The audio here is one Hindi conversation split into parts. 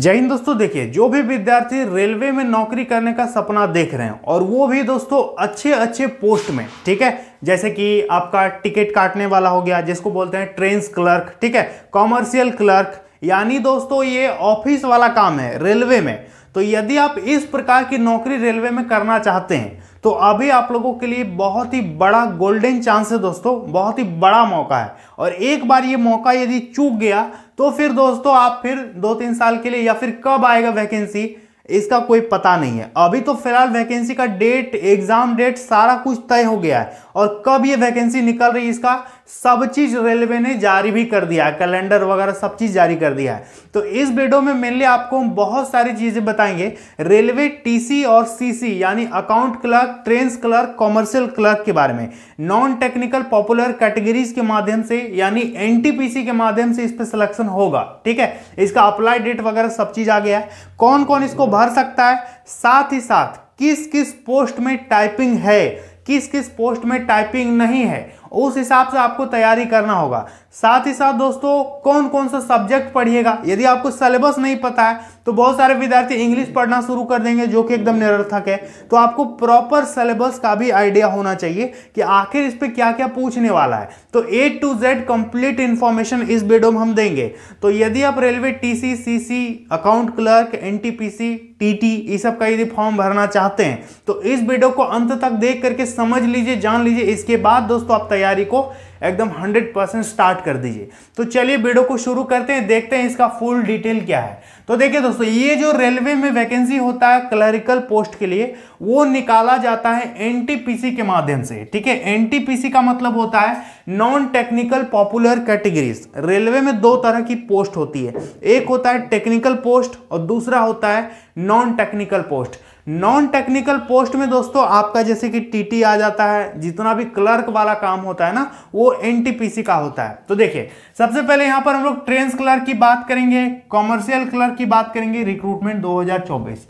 जय हिंद दोस्तों देखिए जो भी विद्यार्थी रेलवे में नौकरी करने का सपना देख रहे हैं और वो भी दोस्तों अच्छे अच्छे पोस्ट में ठीक है जैसे कि आपका टिकट काटने वाला हो गया जिसको बोलते हैं ट्रेन क्लर्क ठीक है कॉमर्शियल क्लर्क यानी दोस्तों ये ऑफिस वाला काम है रेलवे में तो यदि आप इस प्रकार की नौकरी रेलवे में करना चाहते हैं तो अभी आप लोगों के लिए बहुत ही बड़ा गोल्डन चांस है दोस्तों बहुत ही बड़ा मौका है और एक बार ये मौका यदि चूक गया तो फिर दोस्तों आप फिर दो तीन साल के लिए या फिर कब आएगा वैकेंसी इसका कोई पता नहीं है अभी तो फिलहाल वैकेंसी का डेट एग्जाम डेट सारा कुछ तय हो गया है और कब ये वैकेंसी निकल रही है इसका सब चीज़ रेलवे ने जारी भी कर दिया है कैलेंडर वगैरह सब चीज़ जारी कर दिया है तो इस वीडियो में मेनली आपको हम बहुत सारी चीज़ें बताएंगे रेलवे टीसी और सीसी यानी account clerk train clerk commercial clerk के बारे में नॉन टेक्निकल पॉपुलर कैटेगरीज के माध्यम से यानी एन के माध्यम से इस पर सिलेक्शन होगा ठीक है इसका अप्लाई डेट वगैरह सब चीज़ आ गया है कौन कौन इसको भर सकता है साथ ही साथ किस किस पोस्ट में टाइपिंग है किस किस पोस्ट में टाइपिंग नहीं है उस हिसाब से आपको तैयारी करना होगा साथ ही साथ दोस्तों कौन कौन सा सब्जेक्ट पढ़िएगा यदि आपको सिलेबस नहीं पता है तो बहुत सारे विद्यार्थी इंग्लिश पढ़ना शुरू कर देंगे जो कि एकदम निरर्थक है तो आपको प्रॉपर सिलेबस का भी आइडिया होना चाहिए कि आखिर इस पर क्या क्या पूछने वाला है तो A to Z complete information इस वीडियो में हम देंगे तो यदि आप railway T C C C account clerk N T P C T T ये सब का यदि फॉर्म भरना चाहते हैं तो इस वीडियो को अंत तक देख करके समझ लीजिए जान लीजिए इसके बाद दोस्तों आप तैयारी को एकदम 100 परसेंट स्टार्ट कर दीजिए तो चलिए वीडियो को शुरू करते हैं देखते हैं इसका फुल डिटेल क्या है तो देखिए दोस्तों ये जो रेलवे में वैकेंसी होता है क्लरिकल पोस्ट के लिए वो निकाला जाता है एनटीपीसी के माध्यम से ठीक है एनटीपीसी का मतलब होता है non technical popular categories railway में दो तरह की पोस्ट होती है एक होता है टेक्निकल पोस्ट और दूसरा होता है non technical post non technical post में दोस्तों आपका जैसे कि टीटी आ जाता है जितना भी क्लर्क वाला काम होता है ना वो एनटीपीसी का होता है तो देखिए सबसे पहले यहां पर हम लोग ट्रेन क्लर्क की बात करेंगे कॉमर्शियल क्लर्क की बात करेंगे रिक्रूटमेंट 2024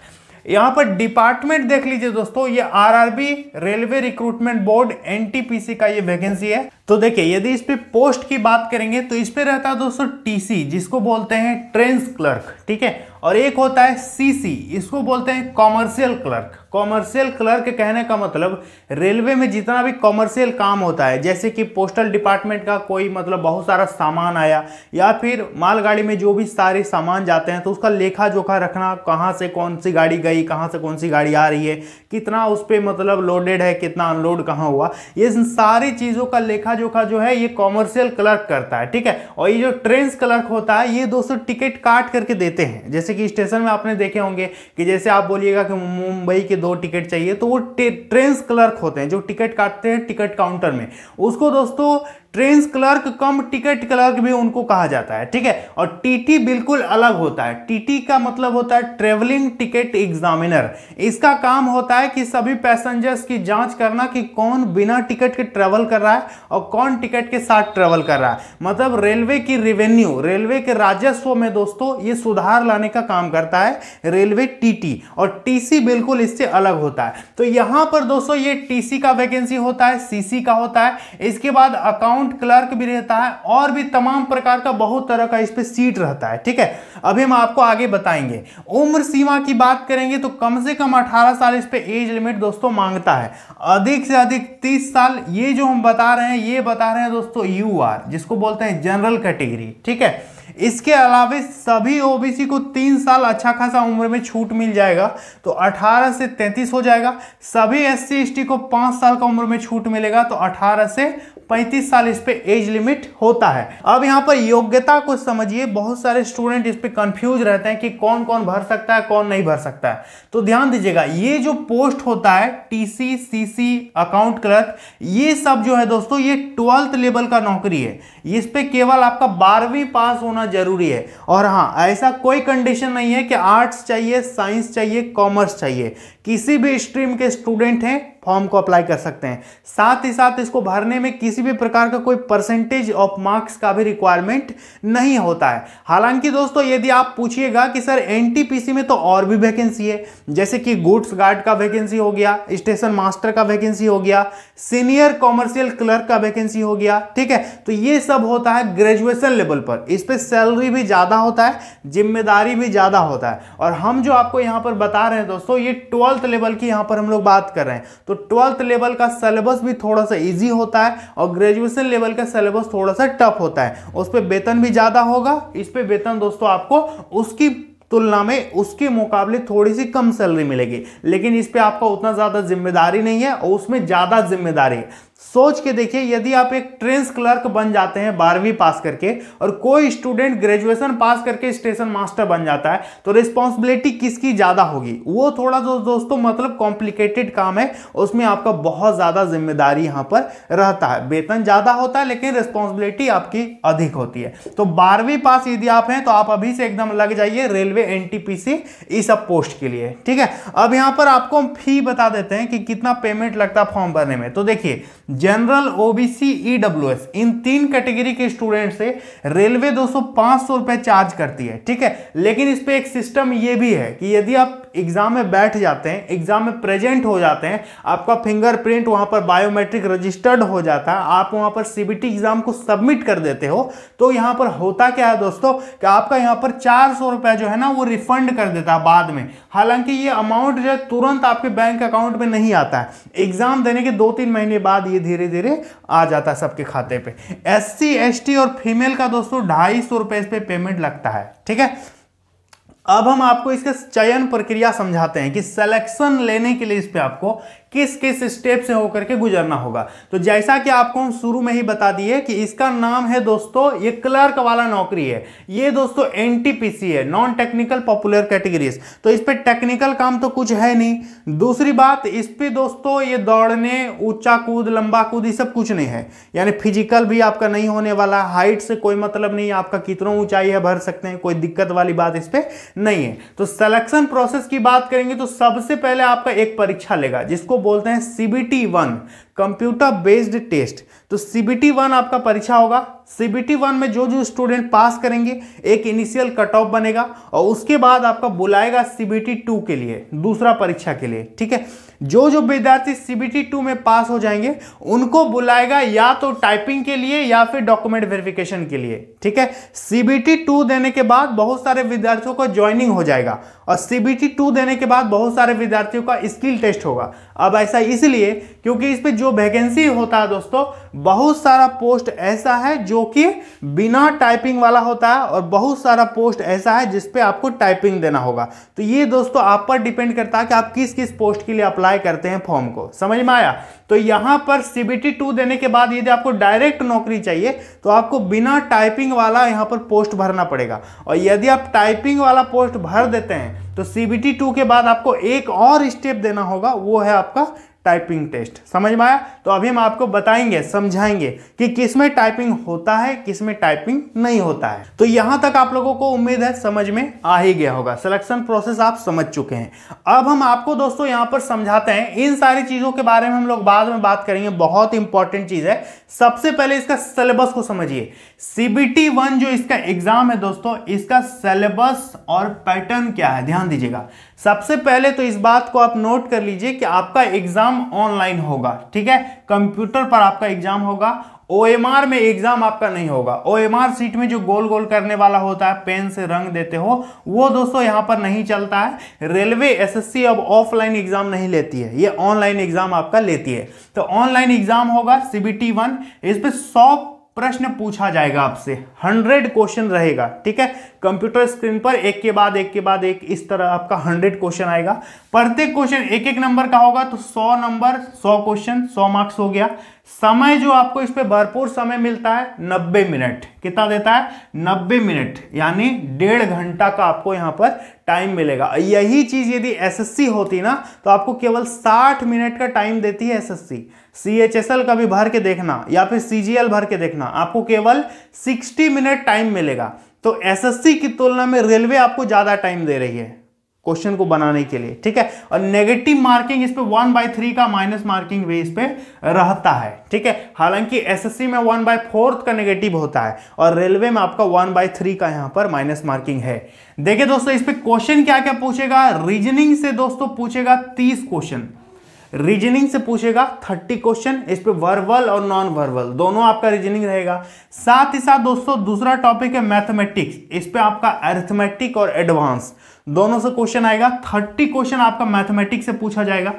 यहाँ पर डिपार्टमेंट देख लीजिए दोस्तों ये RRB railway recruitment board NTPC का ये वैकेंसी है तो देखिए यदि इस पे पोस्ट की बात करेंगे तो इस पे रहता है दोस्तों टीसी जिसको बोलते हैं ट्रेंस क्लर्क ठीक है और एक होता है सीसी इसको बोलते हैं कॉमर्शियल क्लर्क कॉमर्शियल क्लर्क के कहने का मतलब रेलवे में जितना भी कॉमर्शियल काम होता है जैसे कि पोस्टल डिपार्टमेंट का कोई मतलब बहुत सारा सामान आया या फिर मालगाड़ी में जो भी सारे सामान जाते हैं तो उसका लेखा जोखा रखना कहाँ से कौन सी गाड़ी गई कहाँ से कौन सी गाड़ी आ रही है कितना उस पर मतलब लोडेड है कितना अनलोड कहाँ हुआ ये सारी चीज़ों का लेखा जोखा जो है ये कॉमर्शियल क्लर्क करता है ठीक है और ये जो ट्रेन क्लर्क होता है ये दोस्तों टिकट काट करके देते हैं जैसे जैसे कि स्टेशन में आपने देखे होंगे कि जैसे आप बोलिएगा कि मुंबई के दो टिकट चाहिए तो वो ट्रेन क्लर्क होते हैं जो टिकट काटते हैं टिकट काउंटर में उसको दोस्तों train clerk cum ticket clerk भी उनको कहा जाता है ठीक है और टीटी बिल्कुल अलग होता है टीटी का मतलब होता है ट्रेवलिंग टिकट एग्जामिनर इसका काम होता है कि सभी पैसेंजर्स की जांच करना कि कौन बिना टिकट के ट्रेवल कर रहा है और कौन टिकट के साथ ट्रेवल कर रहा है मतलब रेलवे की रेवेन्यू रेलवे के राजस्व में दोस्तों ये सुधार लाने का काम करता है रेलवे टी और टी बिल्कुल इससे अलग होता है तो यहां पर दोस्तों ये टी का वैकेंसी होता है सी का होता है इसके बाद अकाउंट अकाउंट क्लर्क भी रहता है और भी तमाम प्रकार का बहुत तरह का इस पर सीट रहता है ठीक है अभी हम आपको आगे बताएंगे उम्र सीमा की बात करेंगे तो कम से कम 18 साल इस पर एज लिमिट दोस्तों मांगता है अधिक से अधिक 30 साल ये जो हम बता रहे हैं ये बता रहे हैं दोस्तों यू जिसको बोलते हैं जनरल कैटेगरी ठीक है इसके अलावा सभी ओबीसी को तीन साल अच्छा खासा उम्र में छूट मिल जाएगा तो 18 से 33 हो जाएगा सभी एस सी को पाँच साल का उम्र में छूट मिलेगा तो 18 से पैंतीस साल इस पे एज लिमिट होता है अब यहाँ पर योग्यता को समझिए बहुत सारे स्टूडेंट इस पे कंफ्यूज रहते हैं कि कौन कौन भर सकता है कौन नहीं भर सकता है तो ध्यान दीजिएगा ये जो पोस्ट होता है टीसी सीसी अकाउंट क्लर्क ये सब जो है दोस्तों ये ट्वेल्थ लेवल का नौकरी है इस पे केवल आपका बारहवीं पास होना जरूरी है और हाँ ऐसा कोई कंडीशन नहीं है कि आर्ट्स चाहिए साइंस चाहिए कॉमर्स चाहिए किसी भी स्ट्रीम के स्टूडेंट हैं फॉर्म को अप्लाई कर सकते हैं साथ ही साथ इसको भरने में किसी भी प्रकार का कोई परसेंटेज ऑफ मार्क्स का भी रिक्वायरमेंट नहीं होता है हालांकि दोस्तों यदि आप पूछिएगा कि सर एन में तो और भी वैकेंसी है जैसे कि गुड्स गार्ड का वैकेंसी हो गया स्टेशन मास्टर का वैकेंसी हो गया सीनियर कॉमर्शियल क्लर्क का वैकेंसी हो गया ठीक है तो ये सब होता है ग्रेजुएशन लेवल पर इस पर सैलरी भी ज़्यादा होता है जिम्मेदारी भी ज़्यादा होता है और हम जो आपको यहाँ पर बता रहे हैं दोस्तों ये ट्वेल्थ लेवल की यहाँ पर हम लोग बात कर रहे हैं तो ट्वेल्थ लेवल का सिलेबस भी थोड़ा सा ईजी होता है और ग्रेजुएशन लेवल का सिलेबस थोड़ा सा टफ होता है उस पर वेतन भी ज़्यादा होगा इस पर वेतन दोस्तों आपको उसकी तुलना में उसके मुकाबले थोड़ी सी कम सैलरी मिलेगी लेकिन इस पर आपका उतना ज़्यादा जिम्मेदारी नहीं है और उसमें ज़्यादा जिम्मेदारी है सोच के देखिए यदि आप एक ट्रेंस क्लर्क बन जाते हैं बारहवीं पास करके और कोई स्टूडेंट ग्रेजुएशन पास करके स्टेशन मास्टर बन जाता है तो रिस्पॉन्सिबिलिटी किसकी ज़्यादा होगी वो थोड़ा जो दोस्तों मतलब कॉम्प्लिकेटेड काम है उसमें आपका बहुत ज़्यादा जिम्मेदारी यहाँ पर रहता है वेतन ज़्यादा होता है लेकिन रिस्पॉन्सिबिलिटी आपकी अधिक होती है तो बारहवीं पास यदि आप हैं तो आप अभी से एकदम लग जाइए रेलवे एन इस सब पोस्ट के लिए ठीक है अब यहाँ पर आपको हम फी बता देते हैं कि कितना पेमेंट लगता है फॉर्म भरने में तो देखिए जनरल ओबीसी ईडब्ल्यू इन तीन कैटेगरी के स्टूडेंट से रेलवे दो सौ रुपए चार्ज करती है ठीक है लेकिन इस पर एक सिस्टम ये भी है कि यदि आप एग्जाम में बैठ जाते हैं एग्जाम में प्रेजेंट हो जाते हैं आपका फिंगरप्रिंट वहां पर बायोमेट्रिक रजिस्टर्ड हो जाता है आप वहां पर सीबीटी एग्जाम को सबमिट कर देते हो तो यहां पर होता क्या है दोस्तों कि आपका यहां पर चार सौ रुपया जो है ना वो रिफंड कर देता है बाद में हालांकि ये अमाउंट जो है तुरंत आपके बैंक अकाउंट में नहीं आता है एग्जाम देने के दो तीन महीने बाद ये ये धीरे धीरे आ जाता है सबके खाते पे एस सी और फीमेल का दोस्तों ढाई सौ रुपये इस पर पे पेमेंट लगता है ठीक है अब हम आपको इसके चयन प्रक्रिया समझाते हैं कि सिलेक्शन लेने के लिए इस पर आपको किस किस स्टेप से होकर के गुजरना होगा तो जैसा कि आपको हम शुरू में ही बता दिए कि इसका नाम है दोस्तों ये क्लर्क वाला नौकरी है ये दोस्तों एनटीपीसी है नॉन टेक्निकल पॉपुलर कैटेगरीज तो इस पर टेक्निकल काम तो कुछ है नहीं दूसरी बात इस पर दोस्तों ये दौड़ने ऊंचा कूद लंबा कूद ये सब कुछ नहीं है यानी फिजिकल भी आपका नहीं होने वाला हाइट से कोई मतलब नहीं आपका कितना ऊंचाई है भर सकते हैं कोई दिक्कत वाली बात इस पर नहीं है तो सिलेक्शन प्रोसेस की बात करेंगे तो सबसे पहले आपका एक परीक्षा लेगा जिसको बोलते हैं CBT one computer based test तो सीबीटी वन आपका परीक्षा होगा सीबीटी वन में जो जो स्टूडेंट पास करेंगे एक इनिशियल कट ऑफ बनेगा और उसके बाद आपका बुलाएगा सीबीटी टू के लिए दूसरा परीक्षा के लिए ठीक है जो जो विद्यार्थी सीबीटी टू में पास हो जाएंगे उनको बुलाएगा या तो टाइपिंग के लिए या फिर डॉक्यूमेंट वेरिफिकेशन के लिए ठीक है सीबीटी टू देने के बाद बहुत सारे विद्यार्थियों को ज्वाइनिंग हो जाएगा और सीबीटी टू देने के बाद बहुत सारे विद्यार्थियों का स्किल टेस्ट होगा अब ऐसा इसलिए क्योंकि इस पर जो वैकेंसी होता है दोस्तों बहुत सारा पोस्ट ऐसा है जो कि बिना टाइपिंग वाला होता है और बहुत सारा पोस्ट ऐसा है जिसपे आपको टाइपिंग देना होगा तो ये दोस्तों आप पर डिपेंड करता है कि आप किस किस पोस्ट के लिए अप्लाई करते हैं फॉर्म को समझ में आया तो यहाँ पर सीबीटी टू देने के बाद यदि आपको डायरेक्ट नौकरी चाहिए तो आपको बिना टाइपिंग वाला यहाँ पर पोस्ट भरना पड़ेगा और यदि आप टाइपिंग वाला पोस्ट भर देते हैं तो सी टू के बाद आपको एक और स्टेप देना होगा वो है आपका टाइपिंग टेस्ट समझ में आया तो अभी हम आपको बताएंगे समझाएंगे कि किस में टाइपिंग होता है किस में टाइपिंग नहीं होता है तो यहां तक आप लोगों को उम्मीद है समझ में आ ही गया होगा सिलेक्शन प्रोसेस आप समझ चुके हैं अब हम आपको दोस्तों यहां पर समझाते हैं इन सारी चीजों के बारे में हम लोग बाद में बात करेंगे बहुत इंपॉर्टेंट चीज है सबसे पहले इसका सिलेबस को समझिए सीबीटी वन जो इसका एग्जाम है दोस्तों इसका सिलेबस और पैटर्न क्या है ध्यान दीजिएगा सबसे पहले तो इस बात को आप नोट कर लीजिए कि आपका एग्जाम ऑनलाइन होगा ठीक है कंप्यूटर पर आपका एग्जाम होगा ओ में एग्जाम आपका नहीं होगा ओ सीट में जो गोल गोल करने वाला होता है पेन से रंग देते हो वो दोस्तों यहाँ पर नहीं चलता है रेलवे एसएससी अब ऑफलाइन एग्जाम नहीं लेती है ये ऑनलाइन एग्जाम आपका लेती है तो ऑनलाइन एग्जाम होगा सीबीटी वन इस पर सौ प्रश्न पूछा जाएगा आपसे हंड्रेड क्वेश्चन रहेगा ठीक है कंप्यूटर स्क्रीन पर एक के बाद एक के बाद एक इस तरह आपका हंड्रेड क्वेश्चन आएगा प्रत्येक क्वेश्चन एक एक नंबर का होगा तो सौ नंबर सौ क्वेश्चन सौ मार्क्स हो गया समय जो आपको इस पर भरपूर समय मिलता है नब्बे मिनट कितना देता है नब्बे मिनट यानी डेढ़ घंटा का आपको यहाँ पर टाइम मिलेगा यही चीज यदि एस होती ना तो आपको केवल साठ मिनट का टाइम देती है S C H S L का भी भर के देखना या फिर सी जी एल भर के देखना आपको केवल सिक्सटी मिनट टाइम मिलेगा तो एस एस सी की तुलना में रेलवे आपको ज़्यादा टाइम दे रही है क्वेश्चन को बनाने के लिए ठीक है और नेगेटिव मार्किंग इस पे वन बाई थ्री का माइनस मार्किंग भी इस पे रहता है ठीक है हालांकि एसएससी में वन बाई फोर्थ का नेगेटिव होता है और रेलवे में आपका वन बाई थ्री का यहाँ पर माइनस मार्किंग है देखिए दोस्तों इस पे क्वेश्चन क्या क्या पूछेगा रीजनिंग से दोस्तों पूछेगा तीस क्वेश्चन रीजनिंग से पूछेगा थर्टी क्वेश्चन इस पर वर्बल और नॉन वर्बल दोनों आपका रीजनिंग रहेगा साथ ही साथ दोस्तों दूसरा टॉपिक है मैथमेटिक्स इस पर आपका अर्थमेटिक और एडवांस दोनों से क्वेश्चन आएगा थर्टी क्वेश्चन आपका मैथमेटिक्स से पूछा जाएगा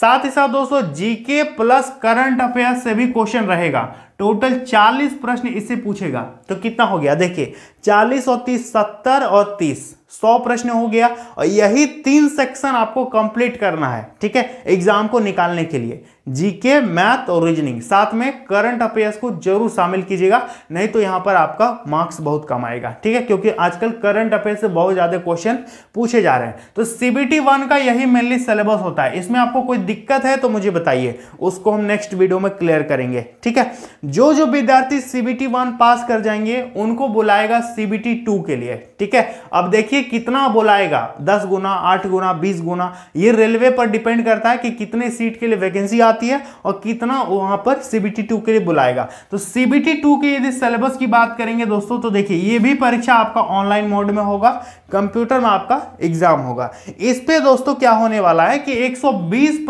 साथ ही साथ दोस्तों जीके प्लस करंट अफेयर से भी क्वेश्चन रहेगा टोटल 40 प्रश्न इससे पूछेगा तो कितना हो गया देखिए 40 और 30 70 और तीस सौ प्रश्न हो गया और यही तीन सेक्शन आपको कंप्लीट करना है ठीक है एग्जाम को निकालने के लिए जीके मैथ और रीजनिंग साथ में करंट अफेयर्स को जरूर शामिल कीजिएगा नहीं तो यहां पर आपका मार्क्स बहुत कम आएगा ठीक है क्योंकि आजकल करंट अफेयर से बहुत ज़्यादा क्वेश्चन पूछे जा रहे हैं तो सीबीटी वन का यही मेनली सिलेबस होता है इसमें आपको कोई दिक्कत है तो मुझे बताइए उसको हम नेक्स्ट वीडियो में क्लियर करेंगे ठीक है जो जो विद्यार्थी सीबीटी वन पास कर जाएंगे उनको बुलाएगा सीबीटी टू के लिए ठीक है अब देखिए देखिए कितना बुलाएगा दस गुना आठ गुना बीस गुना ये रेलवे पर डिपेंड करता है कि कितने सीट के लिए वैकेंसी आती है और कितना वहां पर सीबीटी टू के लिए बुलाएगा तो सीबीटी टू के यदि सिलेबस की बात करेंगे दोस्तों तो देखिए ये भी परीक्षा आपका ऑनलाइन मोड में होगा कंप्यूटर में आपका एग्जाम होगा इस पर दोस्तों क्या होने वाला है कि एक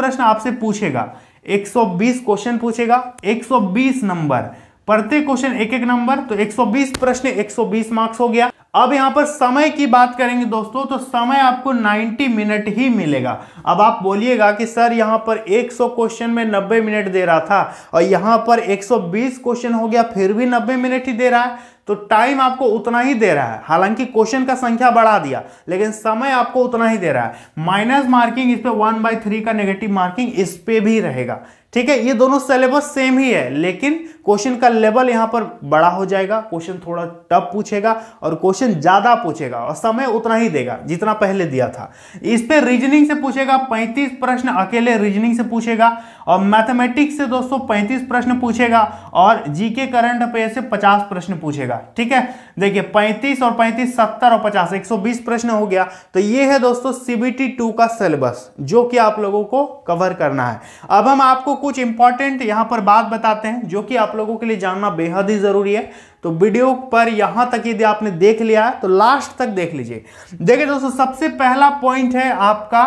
प्रश्न आपसे पूछेगा 120 क्वेश्चन पूछेगा 120 नंबर प्रत्येक क्वेश्चन एक एक नंबर तो 120 प्रश्न 120 मार्क्स हो गया अब यहाँ पर समय की बात करेंगे दोस्तों तो समय आपको 90 मिनट ही मिलेगा अब आप बोलिएगा कि सर यहां पर 100 क्वेश्चन में 90 मिनट दे रहा था और यहां पर 120 क्वेश्चन हो गया फिर भी 90 मिनट ही दे रहा है तो टाइम आपको उतना ही दे रहा है हालांकि क्वेश्चन का संख्या बढ़ा दिया लेकिन समय आपको उतना ही दे रहा है माइनस मार्किंग इस पर वन बाई थ्री का नेगेटिव मार्किंग इस पर भी रहेगा ठीक है ये दोनों सिलेबस सेम ही है लेकिन क्वेश्चन का लेवल यहाँ पर बड़ा हो जाएगा क्वेश्चन थोड़ा टफ पूछेगा और क्वेश्चन ज़्यादा पूछेगा और समय उतना ही देगा जितना पहले दिया था इस पे रीजनिंग से पूछेगा 35 प्रश्न अकेले रीजनिंग से पूछेगा और मैथमेटिक्स से दोस्तों 35 प्रश्न पूछेगा और जीके करंट अफेयर से पचास प्रश्न पूछेगा ठीक है देखिए पैंतीस और पैंतीस सत्तर और पचास एक प्रश्न हो गया तो ये है दोस्तों सीबीटी टू का सिलेबस जो कि आप लोगों को कवर करना है अब हम आपको कुछ इंपॉर्टेंट यहाँ पर बात बताते हैं जो कि आप लोगों के लिए जानना बेहद ही ज़रूरी है तो वीडियो पर यहाँ तक यदि आपने देख लिया है तो लास्ट तक देख लीजिए देखिए दोस्तों सबसे पहला पॉइंट है आपका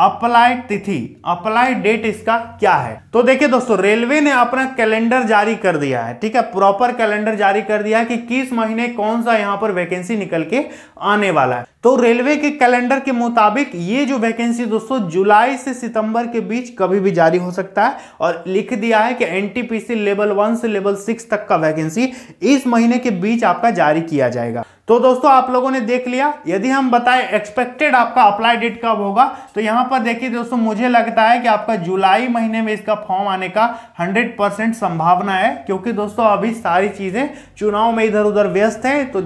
अप्लाई तिथि अप्लाई डेट इसका क्या है तो देखिए दोस्तों रेलवे ने अपना कैलेंडर जारी कर दिया है ठीक है प्रॉपर कैलेंडर जारी कर दिया है कि किस महीने कौन सा यहां पर वैकेंसी निकल के आने वाला है तो रेलवे के कैलेंडर के मुताबिक ये जो वैकेंसी दोस्तों जुलाई से सितंबर के बीच कभी भी जारी हो सकता है और लिख दिया है कि एन लेवल वन से लेवल सिक्स तक का वैकेंसी इस महीने के बीच आपका जारी किया जाएगा तो दोस्तों आप लोगों ने देख लिया यदि हम बताएं एक्सपेक्टेड आपका अप्लाई डेट कब होगा तो यहां पर देखिए दोस्तों मुझे लगता है कि आपका जुलाई महीने में इसका फॉर्म आने का 100 परसेंट संभावना है क्योंकि दोस्तों अभी सारी चीज़ें चुनाव में इधर उधर व्यस्त है तो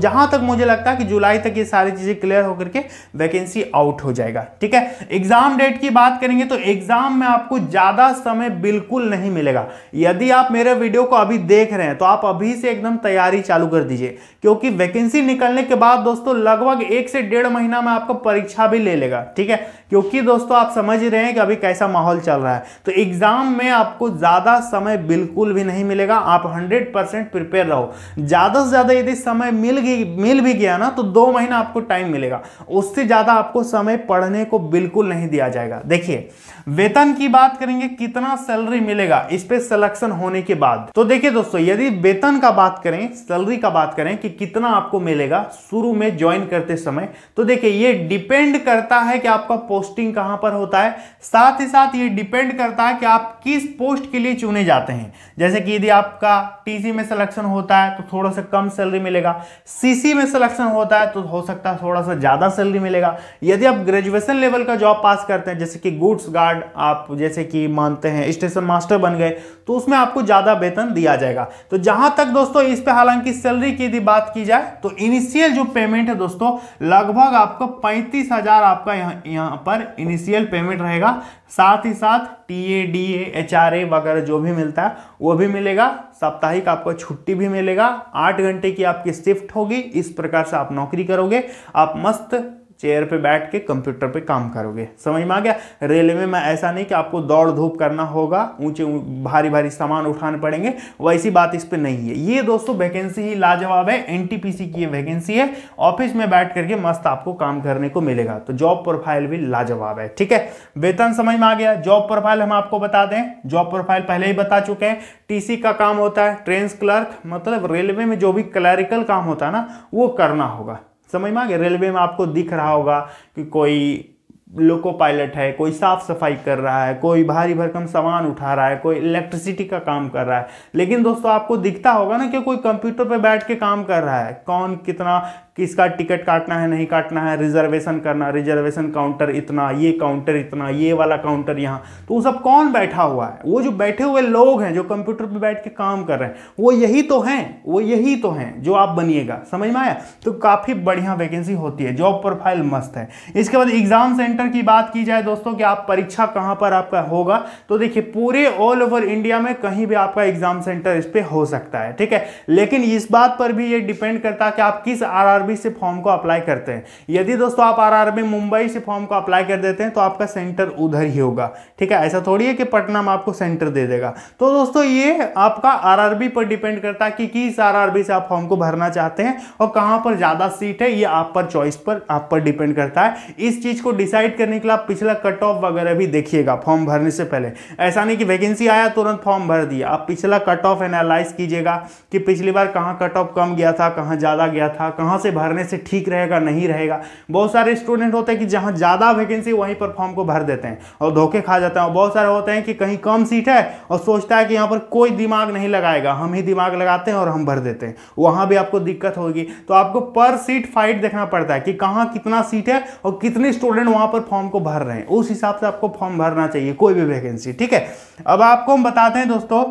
जहां तक मुझे लगता है कि जुलाई तक ये सारी चीज़ें क्लियर होकर के वैकेंसी आउट हो जाएगा ठीक है एग्जाम डेट की बात करेंगे तो एग्जाम में आपको ज़्यादा समय बिल्कुल नहीं मिलेगा यदि आप मेरे वीडियो को अभी देख रहे हैं तो आप अभी से एकदम तैयारी चालू कर दीजिए क्योंकि वैकेंसी वैकेंसी निकलने के बाद दोस्तों लगभग एक से डेढ़ महीना में आपको परीक्षा भी ले लेगा ठीक है क्योंकि दोस्तों आप समझ ही रहे हैं कि अभी कैसा माहौल चल रहा है तो एग्ज़ाम में आपको ज़्यादा समय बिल्कुल भी नहीं मिलेगा आप हंड्रेड परसेंट प्रिपेयर रहो ज़्यादा से ज़्यादा यदि समय मिल गई मिल भी गया ना तो दो महीना आपको टाइम मिलेगा उससे ज़्यादा आपको समय पढ़ने को बिल्कुल नहीं दिया जाएगा देखिए वेतन की बात करेंगे कितना सैलरी मिलेगा इस पर सिलेक्शन होने के बाद तो देखिए दोस्तों यदि वेतन का बात करें सैलरी का बात करें कि कितना आपको मिलेगा शुरू में ज्वाइन करते समय तो देखिए ये डिपेंड करता है कि आपका पोस्टिंग कहाँ पर होता है साथ ही साथ ये डिपेंड करता है कि आप किस पोस्ट के लिए चुने जाते हैं जैसे कि यदि आपका टीसी में सिलेक्शन होता है तो थोड़ा सा कम सैलरी मिलेगा सीसी में सिलेक्शन होता है तो हो सकता है थोड़ा सा ज़्यादा सैलरी मिलेगा यदि आप ग्रेजुएशन लेवल का जॉब पास करते हैं जैसे कि गुड्स गार्ड आप जैसे कि मानते हैं स्टेशन मास्टर बन गए तो उसमें आपको ज़्यादा वेतन दिया जाएगा तो जहाँ तक दोस्तों इस पर हालांकि सैलरी की यदि बात की जाए तो इनिशियल जो पेमेंट है दोस्तों लगभग आपको पैंतीस हज़ार आपका यहाँ यहाँ पर इनिशियल पेमेंट रहेगा साथ ही साथ T A D A H R A वगैरह जो भी मिलता है वो भी मिलेगा साप्ताहिक आपको छुट्टी भी मिलेगा आठ घंटे की आपकी शिफ्ट होगी इस प्रकार से आप नौकरी करोगे आप मस्त चेयर पे बैठ के कंप्यूटर पे काम करोगे समझ में आ गया रेलवे में ऐसा नहीं कि आपको दौड़ धूप करना होगा ऊंचे भारी भारी सामान उठाने पड़ेंगे वैसी बात इस पर नहीं है ये दोस्तों वैकेंसी ही लाजवाब है एनटीपीसी की ये वैकेंसी है ऑफिस में बैठ करके मस्त आपको काम करने को मिलेगा तो जॉब प्रोफाइल भी लाजवाब है ठीक है वेतन समझ में आ गया जॉब प्रोफाइल हम आपको बता दें जॉब प्रोफाइल पहले ही बता चुके हैं टी का काम होता है ट्रेन क्लर्क मतलब रेलवे में जो भी क्लरिकल काम होता है ना वो करना होगा समझ में आ गया रेलवे में आपको दिख रहा होगा कि कोई लोको पायलट है कोई साफ सफाई कर रहा है कोई भारी भरकम सामान उठा रहा है कोई इलेक्ट्रिसिटी का काम कर रहा है लेकिन दोस्तों आपको दिखता होगा ना कि कोई कंप्यूटर पर बैठ के काम कर रहा है कौन कितना किसका टिकट काटना है नहीं काटना है रिजर्वेशन करना रिजर्वेशन काउंटर इतना ये काउंटर इतना ये वाला काउंटर यहाँ तो वो सब कौन बैठा हुआ है वो जो बैठे हुए लोग हैं जो कंप्यूटर पर बैठ के काम कर रहे हैं वो यही तो हैं वो यही तो हैं जो आप बनिएगा समझ में आया तो काफ़ी बढ़िया वैकेंसी होती है जॉब प्रोफाइल मस्त है इसके बाद एग्ज़ाम सेंटर की बात की जाए दोस्तों कि आप परीक्षा कहाँ पर आपका होगा तो देखिए पूरे ऑल ओवर इंडिया में कहीं भी आपका एग्ज़ाम सेंटर इस पर हो सकता है ठीक है लेकिन इस बात पर भी ये डिपेंड करता है कि आप किस आर आरआरबी से फॉर्म को अप्लाई करते हैं यदि दोस्तों आप आरआरबी मुंबई से फॉर्म को अप्लाई कर देते हैं तो आपका सेंटर उधर ही होगा ठीक है ऐसा थोड़ी है कि पटना में आपको सेंटर दे देगा तो दोस्तों ये आपका आर पर डिपेंड करता है कि किस आर से आप फॉर्म को भरना चाहते हैं और कहाँ पर ज़्यादा सीट है ये आप पर चॉइस पर आप पर डिपेंड करता है इस चीज़ को डिसाइड करने के लिए आप पिछला कट ऑफ वगैरह भी देखिएगा फॉर्म भरने से पहले ऐसा नहीं कि वैकेंसी आया तुरंत फॉर्म भर दिया आप पिछला कट ऑफ एनालाइज कीजिएगा कि पिछली बार कहाँ कट ऑफ कम गया था कहाँ ज़्यादा गया था कहाँ से भरने से ठीक रहेगा नहीं रहेगा बहुत सारे स्टूडेंट होते हैं कि जहाँ ज़्यादा वैकेंसी वहीं पर फॉर्म को भर देते हैं और धोखे खा जाते हैं और बहुत सारे होते हैं कि कहीं कम सीट है और सोचता है कि यहाँ पर कोई दिमाग नहीं लगाएगा हम ही दिमाग लगाते हैं और हम भर देते हैं वहाँ भी आपको दिक्कत होगी तो आपको पर सीट फाइट देखना पड़ता है कि कहाँ कितना सीट है और कितने स्टूडेंट वहाँ पर फॉर्म को भर रहे हैं उस हिसाब से आपको फॉर्म भरना चाहिए कोई भी वैकेंसी ठीक है अब आपको हम बताते हैं दोस्तों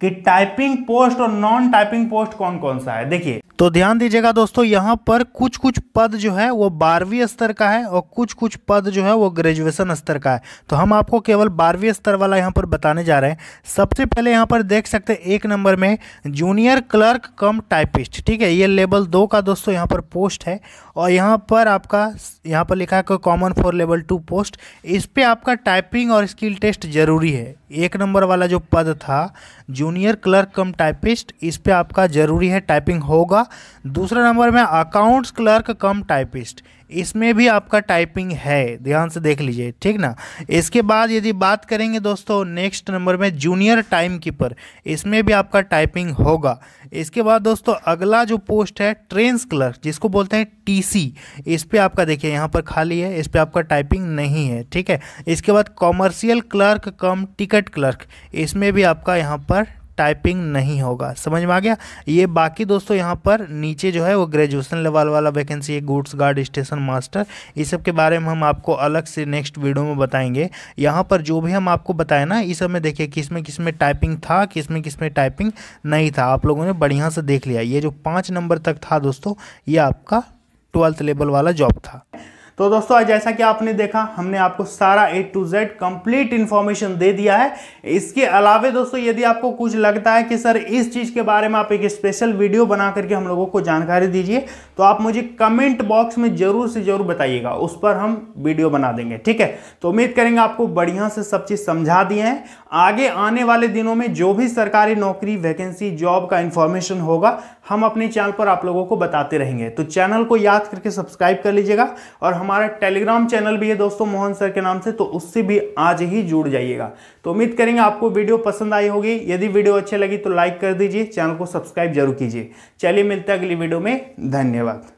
कि टाइपिंग पोस्ट और नॉन टाइपिंग पोस्ट कौन कौन सा है देखिए तो ध्यान दीजिएगा दोस्तों यहाँ पर कुछ कुछ पद जो है वो बारहवीं स्तर का है और कुछ कुछ पद जो है वो ग्रेजुएशन स्तर का है तो हम आपको केवल बारहवीं स्तर वाला यहाँ पर बताने जा रहे हैं सबसे पहले यहाँ पर देख सकते हैं एक नंबर में जूनियर क्लर्क कम टाइपिस्ट ठीक है ये लेवल दो का दोस्तों यहाँ पर पोस्ट है और यहाँ पर आपका यहाँ पर लिखा है common for level two post इस पर आपका टाइपिंग और स्किल टेस्ट ज़रूरी है एक नंबर वाला जो पद था जूनियर क्लर्क कम टाइपिस्ट इस पर आपका ज़रूरी है टाइपिंग होगा होगा दूसरा नंबर में अकाउंट्स क्लर्क कम टाइपिस्ट इसमें भी आपका टाइपिंग है ध्यान से देख लीजिए ठीक ना इसके बाद यदि बात करेंगे दोस्तों नेक्स्ट नंबर में जूनियर टाइम कीपर इसमें भी आपका टाइपिंग होगा इसके बाद दोस्तों अगला जो पोस्ट है ट्रेन क्लर्क जिसको बोलते हैं टीसी इस पर आपका देखिए यहाँ पर खाली है इस पर आपका टाइपिंग नहीं है ठीक है इसके बाद commercial clerk cum ticket clerk इसमें भी आपका यहाँ पर टाइपिंग नहीं होगा समझ में आ गया ये बाकी दोस्तों यहाँ पर नीचे जो है वो ग्रेजुएसन लेवल वाला वैकेंसी है गुड्स गार्ड स्टेशन मास्टर ये सब के बारे में हम आपको अलग से नेक्स्ट वीडियो में बताएंगे यहाँ पर जो भी हम आपको बताए ना इस सब में देखिए किस में किस में टाइपिंग था किस में किस में टाइपिंग नहीं था आप लोगों ने बढ़िया से देख लिया ये जो पाँच नंबर तक था दोस्तों ये आपका ट्वेल्थ लेवल वाला जॉब था तो दोस्तों जैसा कि आपने देखा हमने आपको सारा A to Z complete information दे दिया है इसके अलावे दोस्तों यदि आपको कुछ लगता है कि सर इस चीज़ के बारे में आप एक स्पेशल वीडियो बना करके हम लोगों को जानकारी दीजिए तो आप मुझे कमेंट बॉक्स में ज़रूर से ज़रूर बताइएगा उस पर हम वीडियो बना देंगे ठीक है तो उम्मीद करेंगे आपको बढ़िया से सब चीज़ समझा दिए हैं आगे आने वाले दिनों में जो भी सरकारी नौकरी वैकेंसी जॉब का इन्फॉर्मेशन होगा हम अपने चैनल पर आप लोगों को बताते रहेंगे तो चैनल को याद करके सब्सक्राइब कर लीजिएगा और हमारा टेलीग्राम चैनल भी है दोस्तों मोहन सर के नाम से तो उससे भी आज ही जुड़ जाइएगा तो उम्मीद करेंगे आपको वीडियो पसंद आई होगी यदि वीडियो अच्छी लगी तो लाइक कर दीजिए चैनल को सब्सक्राइब जरूर कीजिए चलिए मिलते हैं अगली वीडियो में धन्यवाद